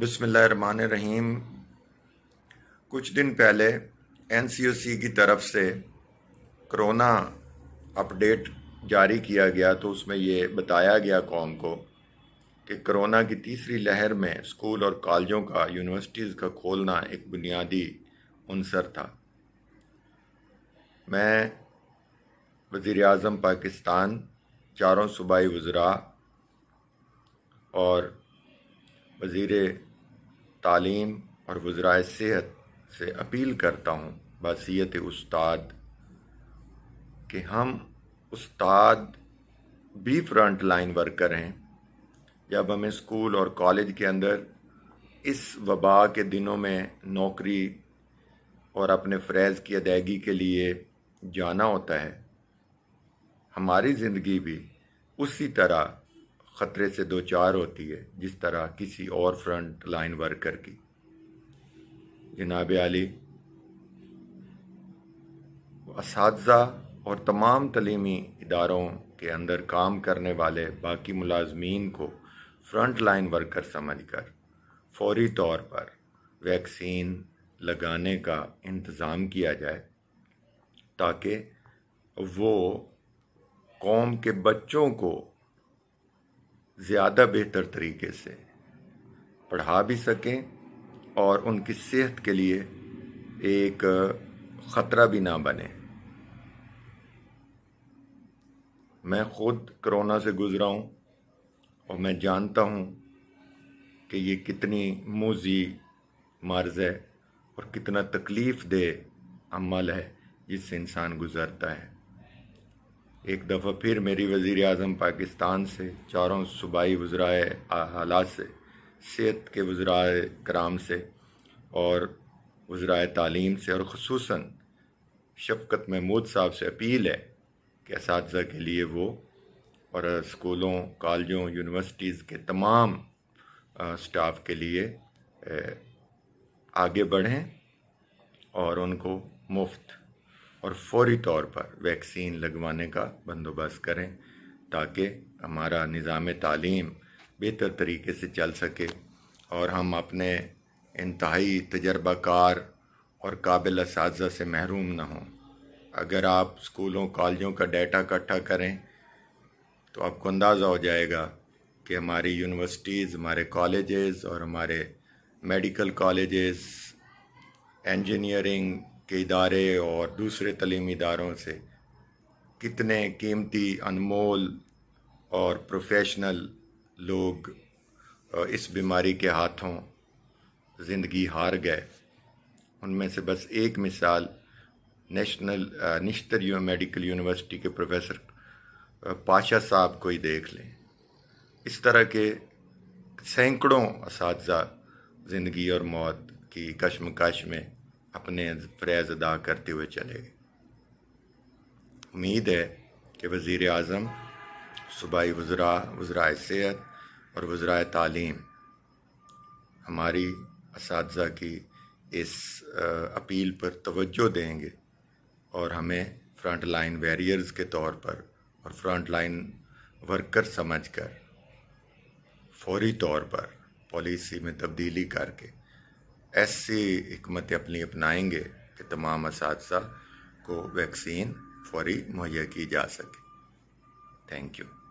बिसमीम कुछ दिन पहले एन की तरफ से कोरोना अपडेट जारी किया गया तो उसमें ये बताया गया कौम को कि कोरोना की तीसरी लहर में स्कूल और कॉलेजों का यूनिवर्सिटीज़ का खोलना एक बुनियादी अनसर था मैं वज़ी अजम पाकिस्तान चारों सूबाई वज़रा और वज़ीर तालीम और वज्रा सेहत से अपील करता हूँ बसीत उस्ताद कि हम उस्ताद भी फ्रंट लाइन वर्कर हैं जब हमें स्कूल और कॉलेज के अंदर इस वबा के दिनों में नौकरी और अपने फ़्रेज़ की अदायगी के लिए जाना होता है हमारी ज़िंदगी भी उसी तरह ख़तरे से दो चार होती है जिस तरह किसी और फ्रंट लाइन वर्कर की जनाब अली इस और तमाम तलीमी इदारों के अंदर काम करने वाले बाकी मुलाजमीन को फ्रंट लाइन वर्कर समझ कर फौरी तौर पर वैक्सीन लगाने का इंतज़ाम किया जाए ताकि वो कौम के बच्चों को ज़्यादा बेहतर तरीके से पढ़ा भी सकें और उनकी सेहत के लिए एक ख़तरा भी ना बने मैं ख़ुद कोरोना से गुज़रा हूँ और मैं जानता हूँ कि ये कितनी मोजी मर्ज़ है और कितना तकलीफ़ दे अमल है जिससे इंसान गुज़रता है एक दफ़ा फिर मेरी वज़ी अजम पाकिस्तान से चारों सूबाई वज्राए हालात से सेहत के वज़रा कराम से और वज्राए तालीम से और खसूस शफकत महमूद साहब से अपील है कि इस के लिए वो और स्कूलों कॉलेजों यूनिवर्सिटीज़ के तमाम स्टाफ के लिए आगे बढ़ें और उनको मुफ्त और फौरी तौर पर वैक्सीन लगवाने का बंदोबस्त करें ताकि हमारा निज़ाम तालीम बेहतर तरीके से चल सके और हम अपने इंतहाई तजर्बाकार और काबिल इस से महरूम ना हों अगर आप स्कूलों कॉलेजों का डाटा इकट्ठा करें तो आपको अंदाज़ा हो जाएगा कि हमारी यूनिवर्सिटीज़ हमारे कॉलेजेस और हमारे मेडिकल कॉलेजेस इंजीनियरिंग के इदारे और दूसरे तलीमी इदारों से कितने कीमती अनमोल और प्रोफेशनल लोग इस बीमारी के हाथों ज़िंदगी हार गए उनमें से बस एक मिसाल नेशनल निश्तर यू मेडिकल यूनिवर्सिटी के प्रोफेसर पाशा साहब को ही देख लें इस तरह के सैकड़ों इस ज़िंदगी और मौत की कश्मकश में अपने फ़्रैज अदा करते हुए चले गए उम्मीद है कि वज़ी अजम सूबाई वज्रा वज्रा सेहत और वज्रा तालीम हमारी इस की इस अपील पर तवज्जो देंगे और हमें फ्रंट लाइन वैरियर्स के तौर पर और फ्रंट लाइन वर्कर समझकर फौरी तौर पर पॉलिसी में तब्दीली करके ऐसी हमत अपनी अपनाएंगे कि तमाम इस को वैक्सीन फौरी मुहैया की जा सके थैंक यू